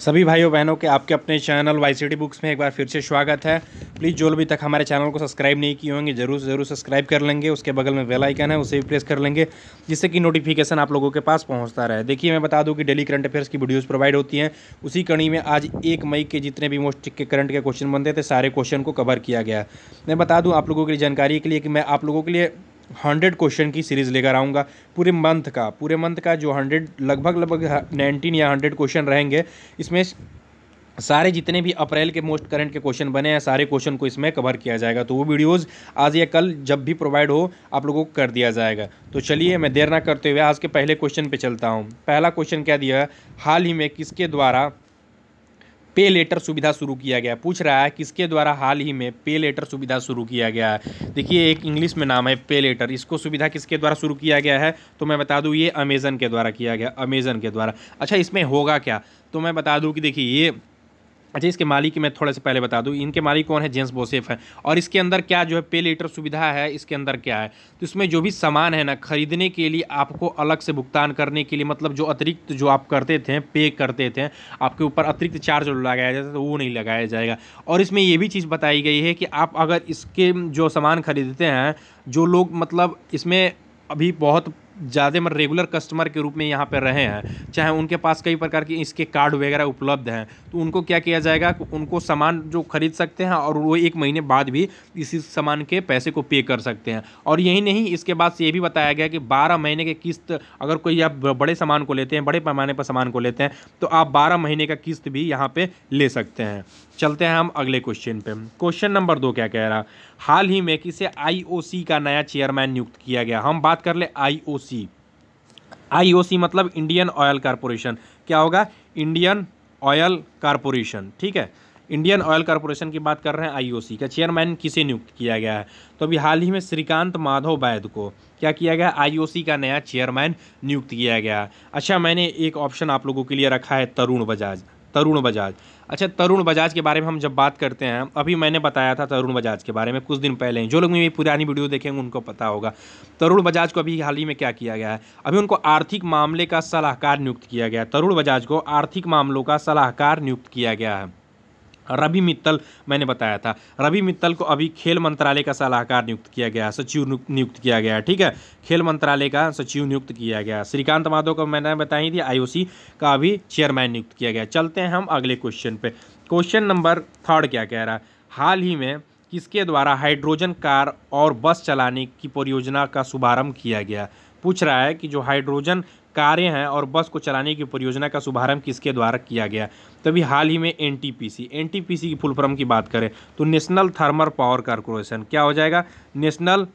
सभी भाइयों बहनों के आपके अपने चैनल वाई बुक्स में एक बार फिर से स्वागत है प्लीज़ जो अभी तक हमारे चैनल को सब्सक्राइब नहीं किए होंगे ज़रूर ज़रूर सब्सक्राइब कर लेंगे उसके बगल में बेल आइकन है उसे भी प्रेस कर लेंगे जिससे कि नोटिफिकेशन आप लोगों के पास पहुंचता रहे देखिए मैं बता दूं कि डेली करंट अफेयर्स की वीडियोज़ प्रोवाइड होती हैं उसी कड़ी में आज एक मई के जितने भी मोस्ट के करंट के क्वेश्चन बनते थे सारे क्वेश्चन को कवर किया गया मैं बता दूँ आप लोगों के लिए जानकारी के लिए कि मैं आप लोगों के लिए हंड्रेड क्वेश्चन की सीरीज़ लेकर आऊँगा पूरे मंथ का पूरे मंथ का जो हंड्रेड लगभग लगभग नाइनटीन या हंड्रेड क्वेश्चन रहेंगे इसमें सारे जितने भी अप्रैल के मोस्ट करंट के क्वेश्चन बने हैं सारे क्वेश्चन को इसमें कवर किया जाएगा तो वो वीडियोस आज या कल जब भी प्रोवाइड हो आप लोगों को कर दिया जाएगा तो चलिए मैं देर ना करते हुए आज के पहले क्वेश्चन पे चलता हूँ पहला क्वेश्चन क्या दिया हाल ही में किसके द्वारा पे लेटर सुविधा शुरू किया गया पूछ रहा है किसके द्वारा हाल ही में पे लेटर सुविधा शुरू किया गया है देखिए एक इंग्लिश में नाम है पे लेटर इसको सुविधा किसके द्वारा शुरू किया गया है तो मैं बता दूँ ये अमेज़न के द्वारा किया गया अमेज़न के द्वारा अच्छा इसमें होगा क्या तो मैं बता दूँ कि देखिए ये अच्छा इसके मालिक की मैं थोड़े से पहले बता दूँ इनके मालिक कौन है जेम्स बोसेफ है और इसके अंदर क्या जो है पे लेटर सुविधा है इसके अंदर क्या है तो इसमें जो भी सामान है ना खरीदने के लिए आपको अलग से भुगतान करने के लिए मतलब जो अतिरिक्त जो आप करते थे पे करते थे आपके ऊपर अतिरिक्त चार्ज लगाया जाता तो वो नहीं लगाया जाएगा और इसमें यह भी चीज़ बताई गई है कि आप अगर इसके जो सामान खरीदते हैं जो लोग मतलब इसमें अभी बहुत ज़्यादा मतलब रेगुलर कस्टमर के रूप में यहाँ पर रहे हैं चाहे उनके पास कई प्रकार के इसके कार्ड वगैरह उपलब्ध हैं तो उनको क्या किया जाएगा उनको सामान जो खरीद सकते हैं और वो एक महीने बाद भी इसी सामान के पैसे को पे कर सकते हैं और यही नहीं इसके बाद से ये भी बताया गया कि बारह महीने की किस्त अगर कोई आप बड़े सामान को लेते हैं बड़े पैमाने पर सामान को लेते हैं तो आप बारह महीने का किस्त भी यहाँ पर ले सकते हैं चलते हैं हम अगले क्वेश्चन पर क्वेश्चन नंबर दो क्या कह रहा हाल ही में किसे आईओसी का नया चेयरमैन नियुक्त किया गया हम बात कर ले आईओसी आईओसी मतलब इंडियन ऑयल कॉरपोरेशन क्या होगा इंडियन ऑयल कॉरपोरेशन ठीक है इंडियन ऑयल कॉरपोरेशन की बात कर रहे हैं आईओसी का चेयरमैन किसे नियुक्त किया गया है तो अभी हाल ही में श्रीकांत माधव वैद को क्या किया गया आईओसी का नया चेयरमैन नियुक्त किया गया अच्छा मैंने एक ऑप्शन आप लोगों के लिए रखा है तरुण बजाज तरुण बजाज अच्छा तरुण बजाज के बारे में हम जब बात करते हैं अभी मैंने बताया था तरुण बजाज के बारे में कुछ दिन पहले ही जो लोग मेरी पुरानी वीडियो देखेंगे उनको पता होगा तरुण बजाज को अभी हाल ही में क्या किया गया है अभी उनको आर्थिक मामले का सलाहकार नियुक्त किया गया है तरुण बजाज को आर्थिक मामलों का सलाहकार नियुक्त किया गया है रवि मित्तल मैंने बताया था रवि मित्तल को अभी खेल मंत्रालय का सलाहकार नियुक्त किया गया सचिव नियुक्त किया गया ठीक है खेल मंत्रालय का सचिव नियुक्त किया गया श्रीकांत माधव को मैंने बताई थी आईओसी का अभी चेयरमैन नियुक्त किया गया चलते हैं हम अगले क्वेश्चन पे क्वेश्चन नंबर थर्ड क्या कह रहा है हाल ही में किसके द्वारा हाइड्रोजन कार और बस चलाने की परियोजना का शुभारम्भ किया गया पूछ रहा है कि जो हाइड्रोजन कार्य हैं और बस को चलाने की परियोजना का शुभारंभ किसके द्वारा किया गया तभी हाल ही में एनटीपीसी एनटीपीसी की फुल फॉर्म की बात करें तो नेशनल थर्मल पावर कॉरपोरेशन क्या हो जाएगा नेशनल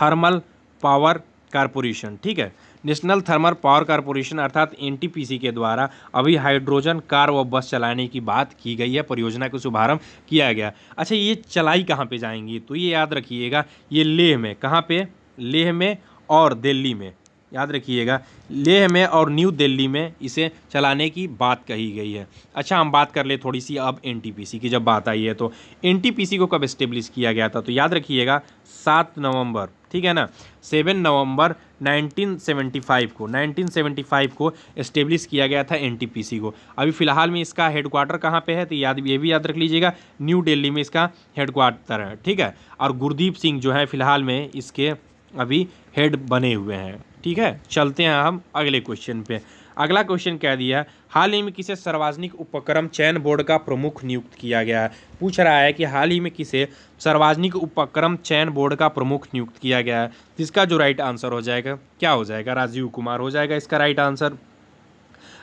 थर्मल पावर कारपोरेशन ठीक है नेशनल थर्मल पावर कारपोरेशन अर्थात एनटीपीसी के द्वारा अभी हाइड्रोजन कार व बस चलाने की बात की गई है परियोजना का शुभारंभ किया गया अच्छा ये चलाई कहाँ पर जाएंगी तो ये याद रखिएगा ये लेह में कहाँ पर लेह में और दिल्ली में याद रखिएगा लेह में और न्यू दिल्ली में इसे चलाने की बात कही गई है अच्छा हम बात कर ले थोड़ी सी अब एन की जब बात आई है तो एन को कब इस्टेब्लिश किया गया था तो याद रखिएगा सात नवंबर ठीक है ना सेवन नवंबर 1975 को 1975 को इस्टेब्लिश किया गया था एन को अभी फ़िलहाल में इसका हेडक्वार्टर कहाँ पे है तो याद ये भी याद रख लीजिएगा न्यू दिल्ली में इसका हेडक्वार्टर है ठीक है और गुरदीप सिंह जो है फ़िलहाल में इसके अभी हेड बने हुए हैं ठीक है चलते हैं हम अगले क्वेश्चन पे अगला क्वेश्चन कह दिया हाल ही में किसे सार्वजनिक उपक्रम चयन बोर्ड का प्रमुख नियुक्त किया गया है पूछ रहा है कि हाल ही में किसे सार्वजनिक उपक्रम चयन बोर्ड का प्रमुख नियुक्त किया गया है जिसका जो राइट आंसर हो जाएगा क्या हो जाएगा राजीव कुमार हो जाएगा इसका राइट आंसर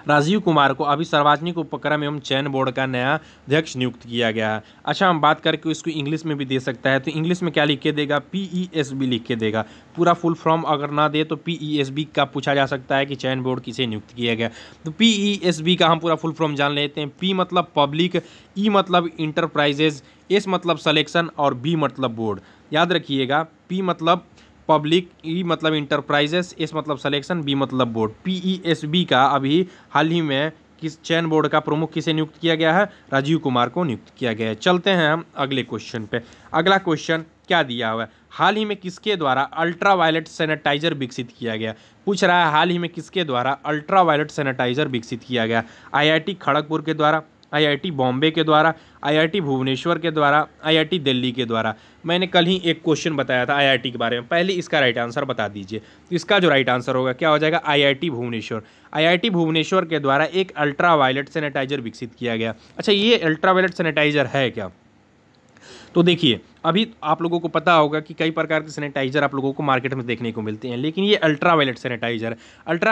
राजीव कुमार को अभी सार्वजनिक उपक्रम एवं चयन बोर्ड का नया अध्यक्ष नियुक्त किया गया है अच्छा हम बात करके इसको इंग्लिश में भी दे सकता है तो इंग्लिश में क्या लिख के देगा P E e S B लिख के देगा पूरा फुल फॉर्म अगर ना दे तो पी ई एस बी का पूछा जा सकता है कि चयन बोर्ड किसे नियुक्त किया गया तो पी ई एस बी का हम पूरा फुल फॉर्म जान लेते हैं पी मतलब पब्लिक ई e मतलब इंटरप्राइजेज एस मतलब सलेक्शन और बी मतलब बोर्ड याद रखिएगा पी मतलब पब्लिक ई मतलब इंटरप्राइजेस एस मतलब सलेक्शन बी मतलब board P E S B का अभी हाल ही में किस चयन बोर्ड का प्रमुख किसे नियुक्त किया गया है राजीव कुमार को नियुक्त किया गया है चलते हैं हम अगले क्वेश्चन पे अगला क्वेश्चन क्या दिया हुआ है हाल ही में किसके द्वारा अल्ट्रा वायलेट सैनिटाइजर विकसित किया गया पूछ रहा है हाल ही में किसके द्वारा अल्ट्रा वायलेट सैनिटाइजर विकसित किया गया आईआईटी खड़गपुर के द्वारा आईआईटी बॉम्बे के द्वारा आईआईटी भुवनेश्वर के द्वारा आईआईटी दिल्ली के द्वारा मैंने कल ही एक क्वेश्चन बताया था आईआईटी के बारे में पहले इसका राइट आंसर बता दीजिए तो इसका जो राइट आंसर होगा क्या हो जाएगा आईआईटी भुवनेश्वर आईआईटी भुवनेश्वर के द्वारा एक अल्ट्रा वायलेट सैनिटाइजर विकसित किया गया अच्छा ये अल्ट्रा वायलेट सैनिटाइजर है क्या तो देखिए अभी आप लोगों को पता होगा कि कई प्रकार के सैनिटाइज़र आप लोगों को मार्केट में देखने को मिलते हैं लेकिन ये अल्ट्रा वायलेट सैनिटाइज़र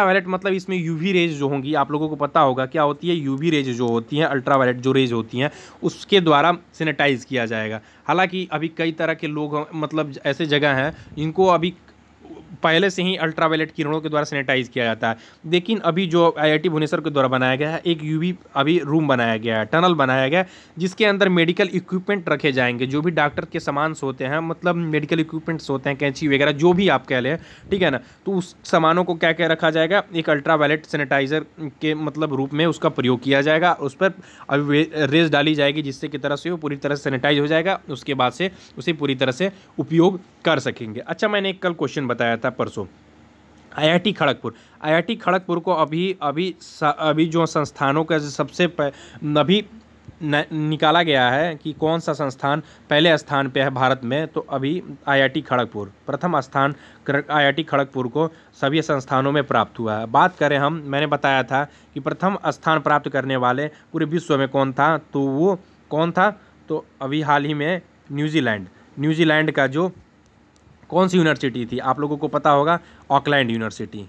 वायलेट मतलब इसमें यूवी रेज जो होंगी आप लोगों को पता होगा क्या होती है यूवी रेज जो होती हैं अल्ट्रा वायलेट जो रेज होती हैं उसके द्वारा सैनिटाइज़ किया जाएगा हालाँकि अभी कई तरह के लोग मतलब ऐसे जगह हैं जिनको अभी पहले से ही अल्ट्रावायलेट किरणों के द्वारा सैनिटाइज किया जाता है लेकिन अभी जो आईआईटी भुवनेश्वर के द्वारा बनाया गया है एक यूवी अभी रूम बनाया गया है टनल बनाया गया है जिसके अंदर मेडिकल इक्विपमेंट रखे जाएंगे जो भी डॉक्टर के सामान्स होते हैं मतलब मेडिकल इक्विपमेंट्स होते हैं कैंची वगैरह जो भी आप कह लें ठीक है ना तो उस सामानों को क्या क्या रखा जाएगा एक अल्ट्रावायलेट सैनिटाइज़र के मतलब रूप में उसका प्रयोग किया जाएगा उस पर अभी रेस डाली जाएगी जिससे कि तरह से वो पूरी तरह से सैनिटाइज हो जाएगा उसके बाद से उसे पूरी तरह से उपयोग कर सकेंगे अच्छा मैंने एक कल क्वेश्चन बताया था सकता है परसों आईआईटी खड़गपुर आईआईटी खड़गपुर को अभी अभी अभी जो संस्थानों का सबसे अभी निकाला गया है कि कौन सा संस्थान पहले स्थान पे है भारत में तो अभी आईआईटी खड़गपुर प्रथम स्थान आईआईटी खड़गपुर को सभी संस्थानों में प्राप्त हुआ है बात करें हम मैंने बताया था कि प्रथम स्थान प्राप्त करने वाले पूरे विश्व में कौन था तो वो कौन था तो अभी हाल ही में न्यूजीलैंड न्यूजीलैंड का जो कौन सी यूनिवर्सिटी थी आप लोगों को पता होगा ऑकलैंड यूनिवर्सिटी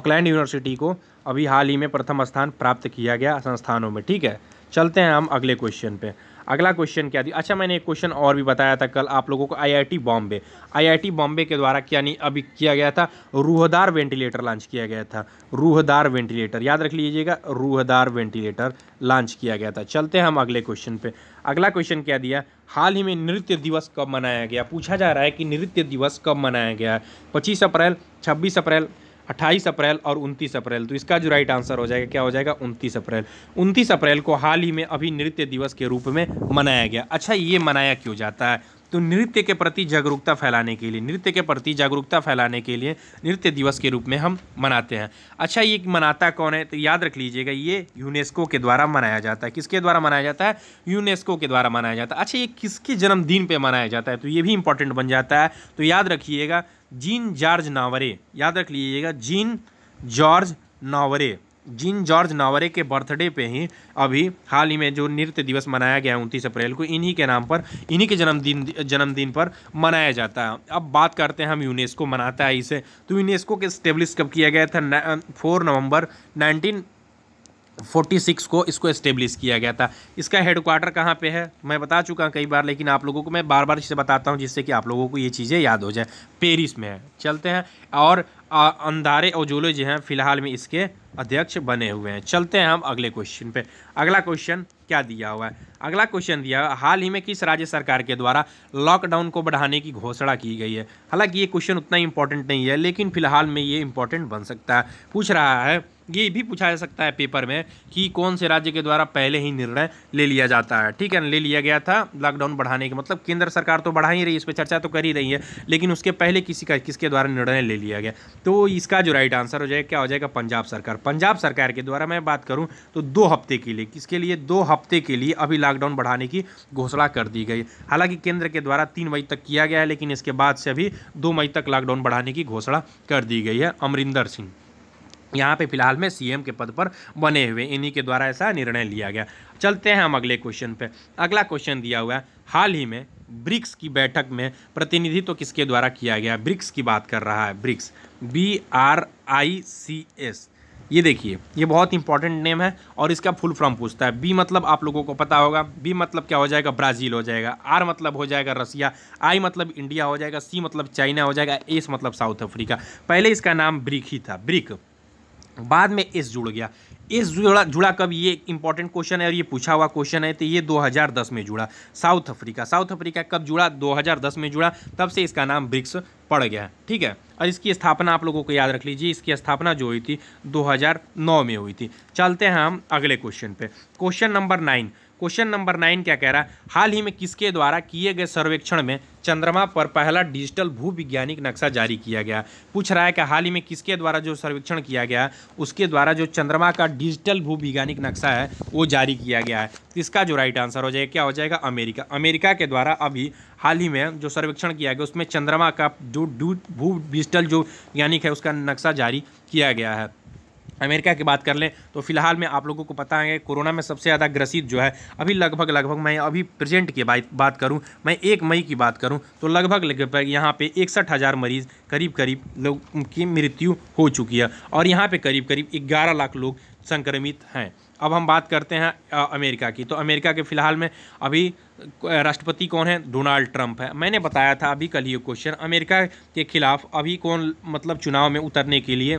ऑकलैंड यूनिवर्सिटी को अभी हाल ही में प्रथम स्थान प्राप्त किया गया संस्थानों में ठीक है चलते हैं हम अगले क्वेश्चन पे अगला क्वेश्चन क्या दिया अच्छा मैंने एक क्वेश्चन और भी बताया था कल आप लोगों को आईआईटी बॉम्बे आईआईटी बॉम्बे के द्वारा क्या नहीं अभी किया गया था रूहदार वेंटिलेटर लॉन्च किया गया था रूहदार वेंटिलेटर याद रख लीजिएगा रूहदार वेंटिलेटर लॉन्च किया गया था चलते हैं हम अगले क्वेश्चन पे अगला क्वेश्चन क्या दिया हाल ही में नृत्य दिवस कब मनाया गया पूछा जा रहा है कि नृत्य दिवस कब मनाया गया पच्चीस अप्रैल छब्बीस अप्रैल अट्ठाईस अप्रैल और उनतीस अप्रैल तो इसका जो राइट आंसर हो जाएगा क्या हो जाएगा उनतीस अप्रैल उनतीस अप्रैल को हाल ही में अभी नृत्य दिवस के रूप में मनाया गया अच्छा ये मनाया क्यों जाता है तो नृत्य के प्रति जागरूकता फैलाने के लिए नृत्य के प्रति जागरूकता फैलाने के लिए नृत्य दिवस के रूप में हम मनाते हैं अच्छा ये मनाता कौन है तो याद रख लीजिएगा ये यूनेस्को के द्वारा मनाया जाता है किसके द्वारा मनाया जाता है यूनेस्को के द्वारा मनाया जाता है अच्छा ये किसके जन्मदिन पर मनाया जाता है तो ये भी इंपॉर्टेंट बन जाता है तो याद रखिएगा जीन जॉर्ज नावरे याद रख लीजिएगा Jean George Noverre Jean George Noverre के बर्थडे पे ही अभी हाल ही में जो नृत्य दिवस मनाया गया है उनतीस अप्रैल को इन्हीं के नाम पर इन्हीं के जन्मदिन जन्मदिन पर मनाया जाता है अब बात करते हैं हम यूनेस्को मनाता है इसे तो यूनेस्को के स्टेब्लिश कब किया गया था फोर नवंबर नाइनटीन 46 को इसको इस्टेब्लिश किया गया था इसका हेडक्वार्टर कहाँ पे है मैं बता चुका हूँ कई बार लेकिन आप लोगों को मैं बार बार इसे बताता हूँ जिससे कि आप लोगों को ये चीज़ें याद हो जाए पेरिस में है चलते हैं और अंधारे अंधारे ओजोलो जो हैं फिलहाल में इसके अध्यक्ष बने हुए हैं चलते हैं हम अगले क्वेश्चन पे अगला क्वेश्चन क्या दिया हुआ है अगला क्वेश्चन दिया हुआ हाल ही में किस राज्य सरकार के द्वारा लॉकडाउन को बढ़ाने की घोषणा की गई है हालांकि ये क्वेश्चन उतना इंपॉर्टेंट नहीं है लेकिन फिलहाल में ये इंपॉर्टेंट बन सकता है पूछ रहा है ये भी पूछा जा सकता है पेपर में कि कौन से राज्य के द्वारा पहले ही निर्णय ले लिया जाता है ठीक है ले लिया गया था लॉकडाउन बढ़ाने के मतलब केंद्र सरकार तो बढ़ा ही रही है इस पर चर्चा तो कर ही रही है लेकिन उसके पहले किसी का किसके द्वारा निर्णय ले लिया गया तो इसका जो राइट आंसर हो जाएगा क्या हो जाएगा पंजाब सरकार पंजाब सरकार के द्वारा मैं बात करूँ तो दो हफ्ते के लिए किसके लिए दो हफ्ते के लिए अभी लॉकडाउन बढ़ाने की घोषणा कर दी गई हालांकि केंद्र के द्वारा तीन मई तक किया गया है लेकिन इसके बाद से अभी दो मई तक लॉकडाउन बढ़ाने की घोषणा कर दी गई है अमरिंदर सिंह यहाँ पे फिलहाल में सीएम के पद पर बने हुए इन्हीं के द्वारा ऐसा निर्णय लिया गया चलते हैं हम अगले क्वेश्चन पे अगला क्वेश्चन दिया हुआ है हाल ही में ब्रिक्स की बैठक में प्रतिनिधित्व तो किसके द्वारा किया गया ब्रिक्स की बात कर रहा है BRICS B R I C S ये देखिए ये बहुत इंपॉर्टेंट नेम है और इसका फुल फॉर्म पूछता है बी मतलब आप लोगों को पता होगा बी मतलब क्या हो जाएगा ब्राज़ील हो जाएगा आर मतलब हो जाएगा रसिया आई मतलब इंडिया हो जाएगा सी मतलब चाइना हो जाएगा एस मतलब साउथ अफ्रीका पहले इसका नाम ब्रिक ही था ब्रिक बाद में एस जुड़ गया एस जुड़ा जुड़ा कब ये इंपॉर्टेंट क्वेश्चन है और ये पूछा हुआ क्वेश्चन है तो ये 2010 में जुड़ा साउथ अफ्रीका साउथ अफ्रीका कब जुड़ा 2010 में जुड़ा तब से इसका नाम ब्रिक्स पड़ गया ठीक है और इसकी स्थापना आप लोगों को याद रख लीजिए इसकी स्थापना जो हुई थी 2009 में हुई थी चलते हैं हम अगले क्वेश्चन पे question number nine question number nine क्या कह रहा है हाल ही में किसके द्वारा किए गए सर्वेक्षण में चंद्रमा पर पहला डिजिटल भूविज्ञानिक नक्शा जारी किया गया पूछ रहा है कि हाल ही में किसके द्वारा जो सर्वेक्षण किया गया उसके द्वारा जो चंद्रमा का डिजिटल भूविज्ञानिक नक्शा है वो जारी किया गया है तो इसका जो राइट आंसर हो जाएगा क्या हो जाएगा अमेरिका अमेरिका के द्वारा अभी हाल ही में जो सर्वेक्षण किया गया उसमें चंद्रमा का जो भू डिजिटल जो वैज्ञानिक है उसका नक्शा जारी किया गया है अमेरिका की बात कर लें तो फिलहाल में आप लोगों को पता है कोरोना में सबसे ज़्यादा ग्रसित जो है अभी लगभग लगभग मैं अभी प्रेजेंट की बात बात करूँ मैं एक मई की बात करूँ तो लगभग लगभग यहाँ पे इकसठ हज़ार मरीज़ करीब करीब लोग की मृत्यु हो चुकी है और यहाँ पे करीब करीब ग्यारह लाख लोग संक्रमित हैं अब हम बात करते हैं अमेरिका की तो अमेरिका के फ़िलहाल में अभी राष्ट्रपति कौन है डोनाल्ड ट्रंप है मैंने बताया था अभी कल ये क्वेश्चन अमेरिका के खिलाफ अभी कौन मतलब चुनाव में उतरने के लिए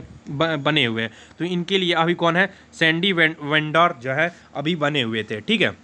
बने हुए हैं तो इनके लिए अभी कौन है सैंडी वेंडर जो है अभी बने हुए थे ठीक है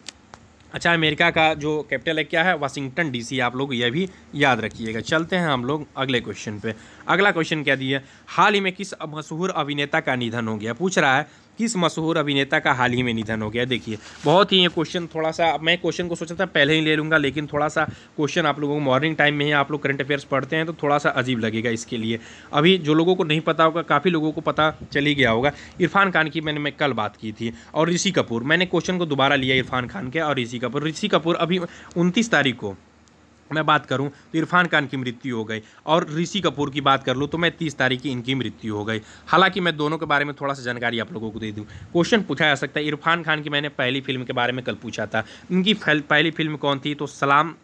अच्छा अमेरिका का जो कैपिटल है क्या है वाशिंगटन डीसी आप लोग यह भी याद रखिएगा चलते हैं हम लोग अगले क्वेश्चन पे अगला क्वेश्चन क्या दिया हाल ही में किस मशहूर अभिनेता का निधन हो गया पूछ रहा है किस मशहूर अभिनेता का हाल ही में निधन हो गया देखिए बहुत ही ये क्वेश्चन थोड़ा सा मैं क्वेश्चन को सोचा था पहले ही ले लूँगा लेकिन थोड़ा सा क्वेश्चन आप लोगों को मॉर्निंग टाइम में ही आप लोग करंट अफेयर्स पढ़ते हैं तो थोड़ा सा अजीब लगेगा इसके लिए अभी जो लोगों को नहीं पता होगा काफ़ी लोगों को पता चली गया होगा इरफान खान की मैंने मैं कल बात की थी और ऋषि कपूर मैंने क्वेश्चन को दोबारा लिया इरफान खान के और ऋषि कपूर ऋषि कपूर अभी उनतीस तारीख को मैं बात करूं तो इरफान खान की मृत्यु हो गई और ऋषि कपूर की बात कर लूँ तो मैं तीस तारीख की इनकी मृत्यु हो गई हालांकि मैं दोनों के बारे में थोड़ा सा जानकारी आप लोगों को दे दूँ क्वेश्चन पूछा जा सकता है इरफान खान की मैंने पहली फिल्म के बारे में कल पूछा था इनकी पहली फिल्म कौन थी तो सलाम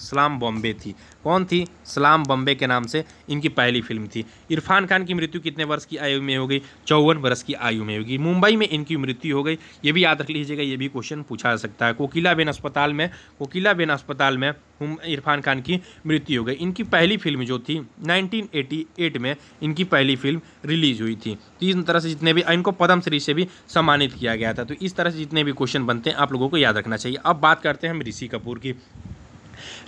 सलाम बॉम्बे थी कौन थी सलाम बॉम्बे के नाम से इनकी पहली फिल्म थी इरफान खान की मृत्यु कितने वर्ष की आयु में हो गई चौवन वर्ष की आयु में होगी मुंबई में इनकी मृत्यु हो गई ये भी याद रख लीजिएगा ये भी क्वेश्चन पूछा जा सकता है कोकिला बेन अस्पताल में कोकिला बेन अस्पताल में इरफान खान की मृत्यु हो गई इनकी पहली फिल्म जो थी 1988 में इनकी पहली फिल्म रिलीज हुई थी तो इस तरह से जितने भी इनको पद्मश्री से भी सम्मानित किया गया था तो इस तरह से जितने भी क्वेश्चन बनते हैं आप लोगों को याद रखना चाहिए अब बात करते हैं हम ऋषि कपूर की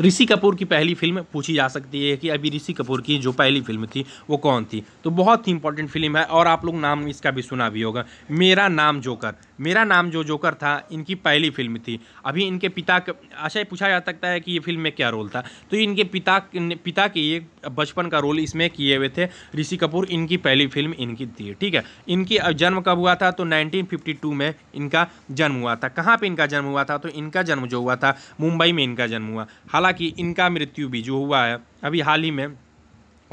ऋषि कपूर की पहली फिल्म पूछी जा सकती है कि अभी ऋषि कपूर की जो पहली फिल्म थी वो कौन थी तो बहुत ही इंपॉर्टेंट फिल्म है और आप लोग नाम इसका भी सुना भी होगा मेरा नाम जोकर मेरा नाम जो जोकर था इनकी पहली फिल्म थी अभी इनके पिता आशा पूछा जा सकता है कि ये फिल्म में क्या रोल था तो इनके पिता पिता के ये बचपन का रोल इसमें किए हुए थे ऋषि कपूर इनकी पहली फिल्म इनकी थी ठीक है इनकी जन्म कब हुआ था तो 1952 में इनका जन्म हुआ था कहाँ पे इनका जन्म हुआ था तो इनका जन्म जो हुआ था मुंबई में इनका जन्म हुआ हालांकि इनका मृत्यु भी जो हुआ है अभी हाल ही में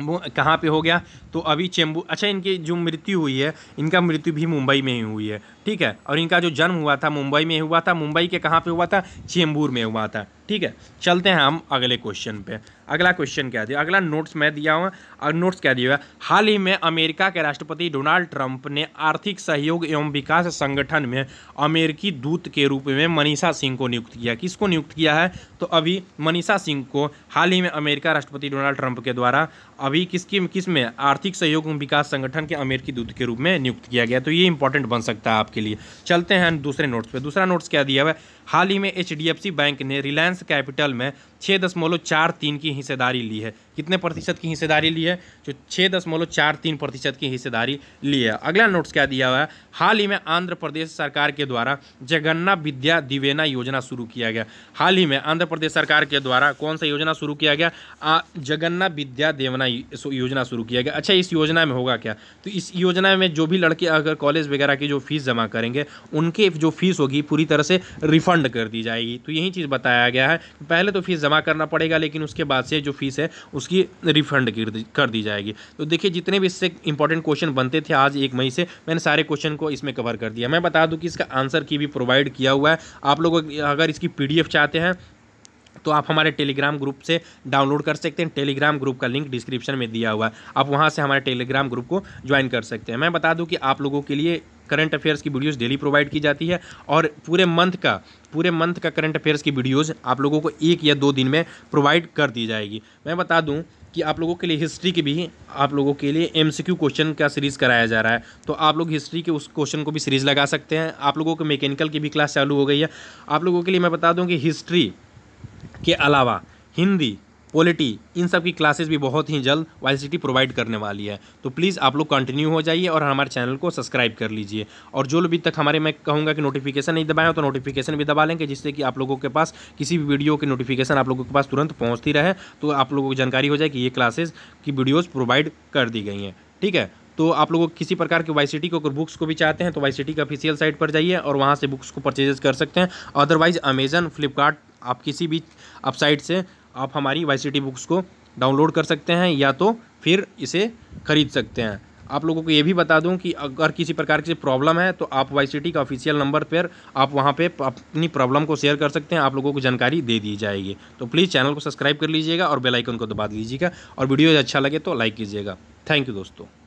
वो कहाँ पे हो गया तो अभी चेंबू अच्छा इनकी जो मृत्यु हुई है इनका मृत्यु भी मुंबई में ही हुई है ठीक है और इनका जो जन्म हुआ था मुंबई में हुआ था मुंबई के कहाँ पे हुआ था चेंबूर में हुआ था ठीक है चलते हैं हम अगले क्वेश्चन पे अगला क्वेश्चन क्या दिया अगला नोट्स मैं दिया हुआ और नोट्स क्या दिया हुआ हाल ही में अमेरिका के राष्ट्रपति डोनाल्ड ट्रंप ने आर्थिक सहयोग एवं विकास संगठन में अमेरिकी दूत के रूप में मनीषा सिंह को नियुक्त किया किसको नियुक्त किया है तो अभी मनीषा सिंह को हाल ही में अमेरिका राष्ट्रपति डोनाल्ड ट्रंप के द्वारा अभी किसकी किस में आर्थिक सहयोग एवं विकास संगठन के अमेरिकी दूत के रूप में नियुक्त किया गया तो ये इंपॉर्टेंट बन सकता है आपके लिए चलते हैं दूसरे नोट्स पर दूसरा नोट्स क्या दिया हुआ हाल ही में एच बैंक ने रिलायंस कैपिटल में छः दशमलव चार तीन की हिस्सेदारी ली है कितने प्रतिशत की हिस्सेदारी ली है जो छः दशमलव चार तीन प्रतिशत की हिस्सेदारी ली है अगला नोट्स क्या दिया हुआ है हाल ही में आंध्र प्रदेश सरकार के द्वारा जगन्ना विद्या दिवेना योजना शुरू किया गया हाल ही में आंध्र प्रदेश सरकार के द्वारा कौन सा योजना शुरू किया गया जगन्ना विद्या देवना योजना शुरू किया गया अच्छा इस योजना में होगा क्या तो इस योजना में जो भी लड़के अगर कॉलेज वगैरह की जो फीस जमा करेंगे उनके जो फीस होगी पूरी तरह से रिफंड कर दी जाएगी तो यही चीज़ बताया गया है पहले तो फीस जमा करना पड़ेगा लेकिन उसके बाद से जो फीस है उस उसकी रिफंड कर दी जाएगी तो देखिए जितने भी इससे इंपॉर्टेंट क्वेश्चन बनते थे आज एक मई से मैंने सारे क्वेश्चन को इसमें कवर कर दिया मैं बता दूँ कि इसका आंसर की भी प्रोवाइड किया हुआ है आप लोग अगर इसकी पी चाहते हैं तो आप हमारे टेलीग्राम ग्रुप से डाउनलोड कर सकते हैं टेलीग्राम ग्रुप का लिंक डिस्क्रिप्शन में दिया हुआ है आप वहाँ से हमारे टेलीग्राम ग्रुप को ज्वाइन कर सकते हैं मैं बता दूँ कि आप लोगों के लिए करंट अफेयर्स की वीडियोस डेली प्रोवाइड की जाती है और पूरे मंथ का पूरे मंथ का करंट अफेयर्स की वीडियोस आप लोगों को एक या दो दिन में प्रोवाइड कर दी जाएगी मैं बता दूं कि आप लोगों के लिए हिस्ट्री की भी आप लोगों के लिए एमसीक्यू क्वेश्चन का सीरीज़ कराया जा रहा है तो आप लोग हिस्ट्री के उस क्वेश्चन को भी सीरीज़ लगा सकते हैं आप लोगों के मैकेनिकल की भी क्लास चालू हो गई है आप लोगों के लिए मैं बता दूँ कि हिस्ट्री के अलावा हिंदी पॉलिटी इन सब की क्लासेस भी बहुत ही जल्द वाई टी प्रोवाइड करने वाली है तो प्लीज़ आप लोग कंटिन्यू हो जाइए और हमारे चैनल को सब्सक्राइब कर लीजिए और जो लोग अभी तक हमारे मैं कहूँगा कि नोटिफिकेशन नहीं दबाएँ तो नोटिफिकेशन भी दबा लेंगे जिससे कि आप लोगों के पास किसी भी वीडियो की नोटिफिकेशन आप लोगों के पास तुरंत पहुँचती रहे तो आप लोगों को जानकारी हो जाए कि ये क्लासेज की वीडियोज़ प्रोवाइड कर दी गई हैं ठीक है तो आप लोगों किसी प्रकार के वाई को अगर बुक्स को भी चाहते हैं तो वाई सिटी ऑफिशियल साइट पर जाइए और वहाँ से बुक्स को परचेजेस कर सकते हैं अदरवाइज़ अमेजन फ्लिपकार्ट आप किसी भी आप साइट से आप हमारी वाई बुक्स को डाउनलोड कर सकते हैं या तो फिर इसे ख़रीद सकते हैं आप लोगों को ये भी बता दूं कि अगर किसी प्रकार की प्रॉब्लम है तो आप वाई का ऑफिशियल नंबर पर आप वहाँ पे अपनी प्रॉब्लम को शेयर कर सकते हैं आप लोगों को जानकारी दे दी जाएगी तो प्लीज़ चैनल को सब्सक्राइब कर लीजिएगा और बेलाइकन को दबा दीजिएगा और वीडियो अच्छा लगे तो लाइक कीजिएगा थैंक यू दोस्तों